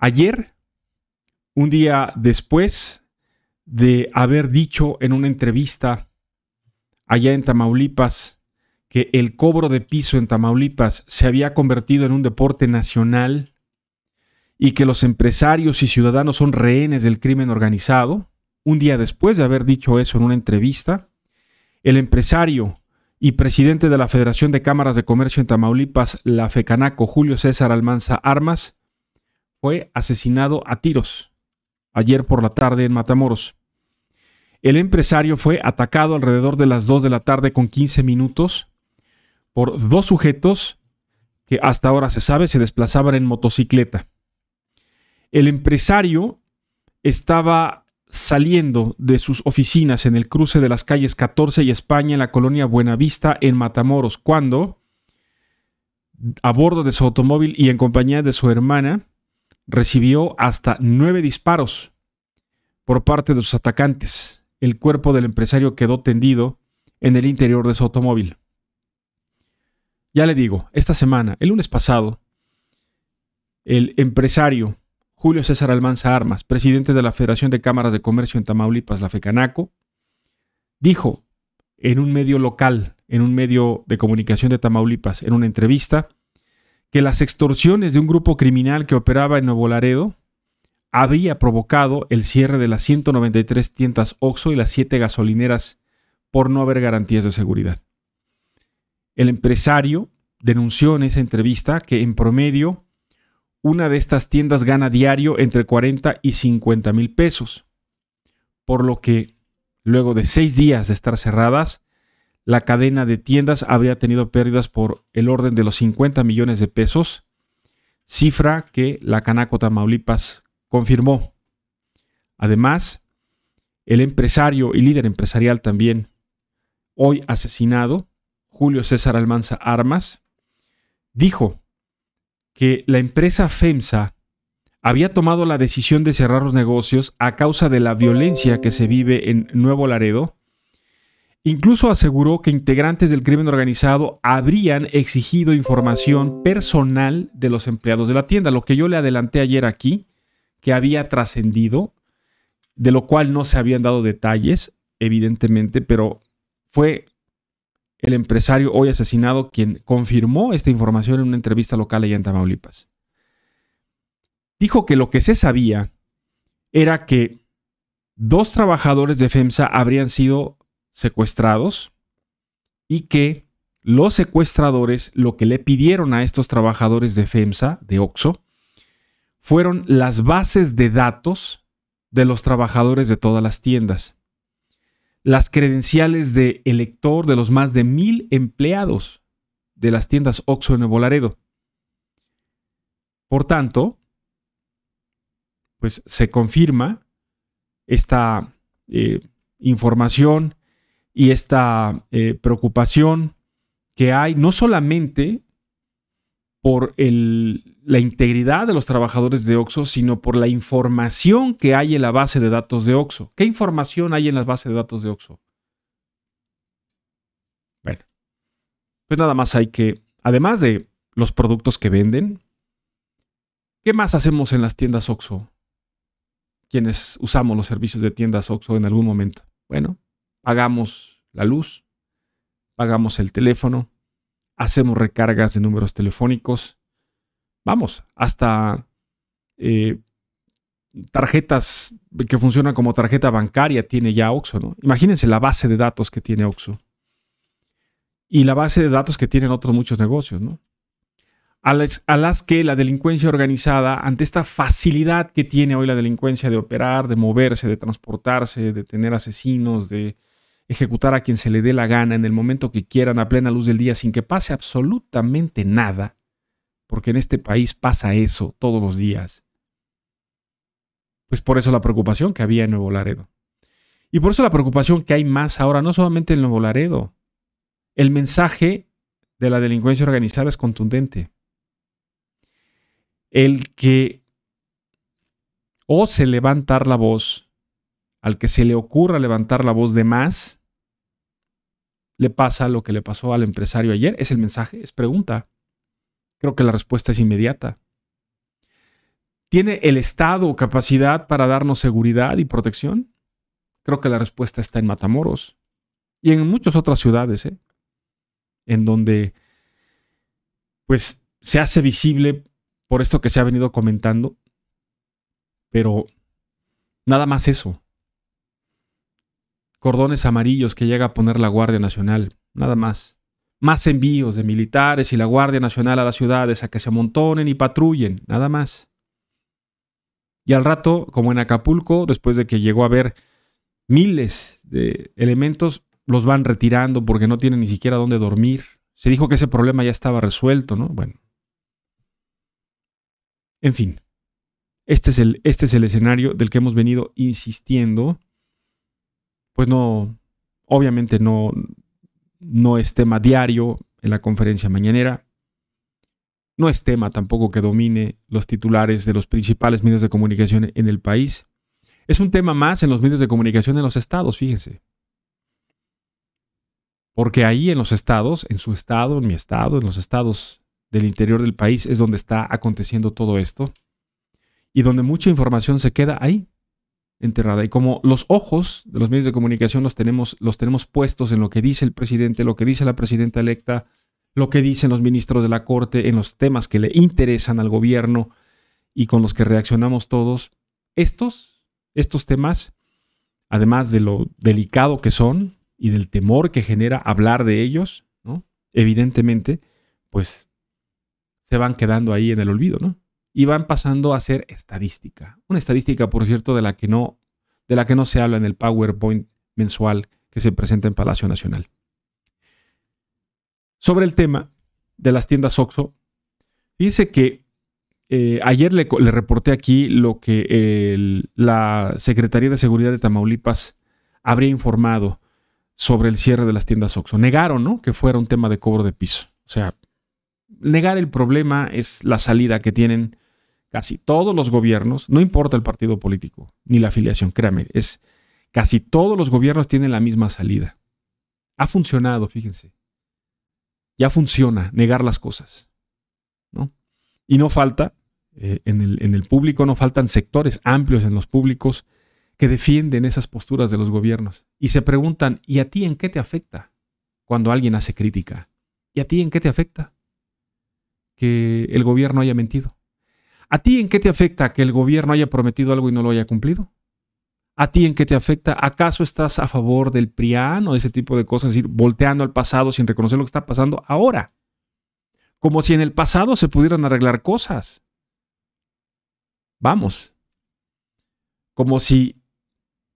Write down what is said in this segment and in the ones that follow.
Ayer, un día después de haber dicho en una entrevista allá en Tamaulipas que el cobro de piso en Tamaulipas se había convertido en un deporte nacional y que los empresarios y ciudadanos son rehenes del crimen organizado, un día después de haber dicho eso en una entrevista, el empresario y presidente de la Federación de Cámaras de Comercio en Tamaulipas, la FECANACO, Julio César Almanza Armas, fue asesinado a tiros ayer por la tarde en Matamoros. El empresario fue atacado alrededor de las 2 de la tarde con 15 minutos por dos sujetos que hasta ahora se sabe se desplazaban en motocicleta. El empresario estaba saliendo de sus oficinas en el cruce de las calles 14 y España en la colonia Buenavista en Matamoros cuando, a bordo de su automóvil y en compañía de su hermana, recibió hasta nueve disparos por parte de los atacantes. El cuerpo del empresario quedó tendido en el interior de su automóvil. Ya le digo, esta semana, el lunes pasado, el empresario Julio César Almanza Armas, presidente de la Federación de Cámaras de Comercio en Tamaulipas, la FECANACO, dijo en un medio local, en un medio de comunicación de Tamaulipas, en una entrevista, que las extorsiones de un grupo criminal que operaba en Nuevo Laredo había provocado el cierre de las 193 tiendas OXXO y las 7 gasolineras por no haber garantías de seguridad. El empresario denunció en esa entrevista que en promedio una de estas tiendas gana diario entre 40 y 50 mil pesos, por lo que luego de seis días de estar cerradas, la cadena de tiendas habría tenido pérdidas por el orden de los 50 millones de pesos, cifra que la Canaco Tamaulipas confirmó. Además, el empresario y líder empresarial también, hoy asesinado, Julio César Almanza Armas, dijo que la empresa FEMSA había tomado la decisión de cerrar los negocios a causa de la violencia que se vive en Nuevo Laredo Incluso aseguró que integrantes del crimen organizado habrían exigido información personal de los empleados de la tienda, lo que yo le adelanté ayer aquí, que había trascendido, de lo cual no se habían dado detalles, evidentemente, pero fue el empresario hoy asesinado quien confirmó esta información en una entrevista local allá en Tamaulipas. Dijo que lo que se sabía era que dos trabajadores de FEMSA habrían sido secuestrados y que los secuestradores lo que le pidieron a estos trabajadores de FEMSA, de OXO, fueron las bases de datos de los trabajadores de todas las tiendas, las credenciales de elector de los más de mil empleados de las tiendas OXO en Nuevo Laredo. Por tanto, pues se confirma esta eh, información y esta eh, preocupación que hay no solamente por el, la integridad de los trabajadores de OXO, sino por la información que hay en la base de datos de OXO. ¿Qué información hay en la base de datos de OXO? Bueno, pues nada más hay que, además de los productos que venden, ¿qué más hacemos en las tiendas OXO? Quienes usamos los servicios de tiendas OXO en algún momento. Bueno, Pagamos la luz, pagamos el teléfono, hacemos recargas de números telefónicos, vamos, hasta eh, tarjetas que funcionan como tarjeta bancaria tiene ya OXO, ¿no? Imagínense la base de datos que tiene OXO. Y la base de datos que tienen otros muchos negocios, ¿no? A las, a las, que la delincuencia organizada, ante esta facilidad que tiene hoy la delincuencia de operar, de moverse, de transportarse, de tener asesinos, de ejecutar a quien se le dé la gana en el momento que quieran a plena luz del día sin que pase absolutamente nada, porque en este país pasa eso todos los días. Pues por eso la preocupación que había en Nuevo Laredo. Y por eso la preocupación que hay más ahora, no solamente en Nuevo Laredo. El mensaje de la delincuencia organizada es contundente. El que o se levantar la voz al que se le ocurra levantar la voz de más, le pasa lo que le pasó al empresario ayer. Es el mensaje, es pregunta. Creo que la respuesta es inmediata. ¿Tiene el Estado capacidad para darnos seguridad y protección? Creo que la respuesta está en Matamoros y en muchas otras ciudades, ¿eh? en donde pues se hace visible por esto que se ha venido comentando, pero nada más eso cordones amarillos que llega a poner la Guardia Nacional, nada más. Más envíos de militares y la Guardia Nacional a las ciudades a que se amontonen y patrullen, nada más. Y al rato, como en Acapulco, después de que llegó a haber miles de elementos, los van retirando porque no tienen ni siquiera dónde dormir. Se dijo que ese problema ya estaba resuelto, ¿no? Bueno. En fin, este es el, este es el escenario del que hemos venido insistiendo pues no, obviamente no, no es tema diario en la conferencia mañanera. No es tema tampoco que domine los titulares de los principales medios de comunicación en el país. Es un tema más en los medios de comunicación en los estados, fíjense. Porque ahí en los estados, en su estado, en mi estado, en los estados del interior del país es donde está aconteciendo todo esto y donde mucha información se queda ahí, enterrada. Y como los ojos de los medios de comunicación los tenemos, los tenemos puestos en lo que dice el presidente, lo que dice la presidenta electa, lo que dicen los ministros de la Corte, en los temas que le interesan al gobierno y con los que reaccionamos todos, estos, estos temas, además de lo delicado que son y del temor que genera hablar de ellos, ¿no? evidentemente, pues se van quedando ahí en el olvido, ¿no? y van pasando a ser estadística. Una estadística, por cierto, de la que no, de la que no se habla en el PowerPoint mensual que se presenta en Palacio Nacional. Sobre el tema de las tiendas OXO, dice que eh, ayer le, reporté aquí lo que la Secretaría de Seguridad de Tamaulipas habría informado sobre el cierre de las tiendas OXO. Negaron, Que fuera un tema de cobro de piso. O sea, negar el problema es la salida que tienen casi todos los gobiernos, no importa el partido político ni la afiliación, créame, es casi todos los gobiernos tienen la misma salida. Ha funcionado, fíjense. Ya funciona negar las cosas. ¿no? Y no falta, eh, en el público, no faltan sectores amplios en los públicos que defienden esas posturas de los gobiernos y se preguntan, ¿y a ti en qué te afecta cuando alguien hace crítica? ¿Y a ti en qué te afecta que el gobierno haya mentido? ¿A ti en qué te afecta que el gobierno haya prometido algo y no lo haya cumplido? ¿A ti en qué te afecta? ¿Acaso estás a favor del PRIAN o ese tipo de cosas? Es decir, volteando al pasado sin reconocer lo que está pasando ahora. Como si en el pasado se pudieran arreglar cosas. Vamos. Como si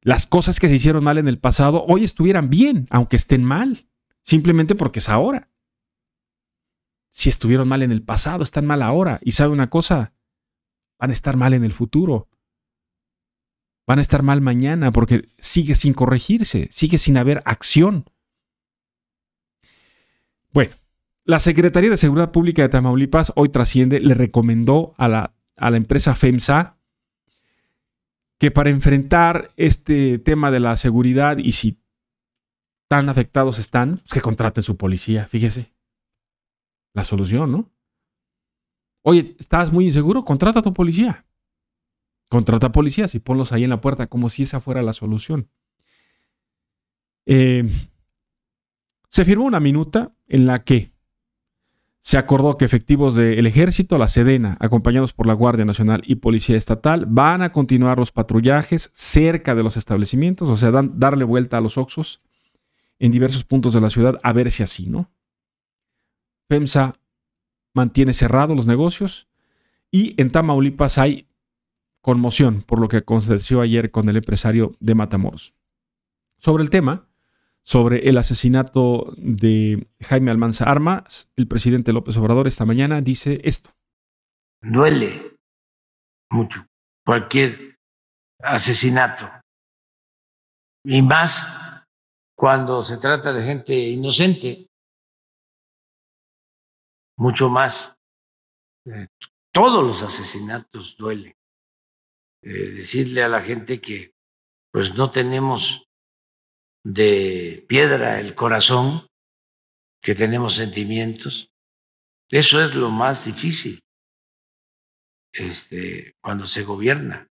las cosas que se hicieron mal en el pasado hoy estuvieran bien, aunque estén mal. Simplemente porque es ahora. Si estuvieron mal en el pasado, están mal ahora. Y sabe una cosa, Van a estar mal en el futuro. Van a estar mal mañana porque sigue sin corregirse, sigue sin haber acción. Bueno, la Secretaría de Seguridad Pública de Tamaulipas hoy trasciende, le recomendó a la, a la empresa FEMSA que para enfrentar este tema de la seguridad y si tan afectados están, pues que contraten su policía, fíjese. La solución, ¿no? Oye, estás muy inseguro, contrata a tu policía. Contrata a policías y ponlos ahí en la puerta, como si esa fuera la solución. Eh, se firmó una minuta en la que se acordó que efectivos del ejército, la Sedena, acompañados por la Guardia Nacional y Policía Estatal, van a continuar los patrullajes cerca de los establecimientos, o sea, darle vuelta a los Oxos en diversos puntos de la ciudad a ver si así, ¿no? FEMSA mantiene cerrados los negocios. Y en Tamaulipas hay conmoción por lo que aconteció ayer con el empresario de Matamoros. Sobre el tema, sobre el asesinato de Jaime Almanza Armas, el presidente López Obrador esta mañana dice esto. Duele mucho cualquier asesinato. Y más cuando se trata de gente inocente mucho más. Eh, todos los asesinatos duelen. Eh, decirle a la gente que pues no tenemos de piedra el corazón, que tenemos sentimientos. Eso es lo más difícil este, cuando se gobierna.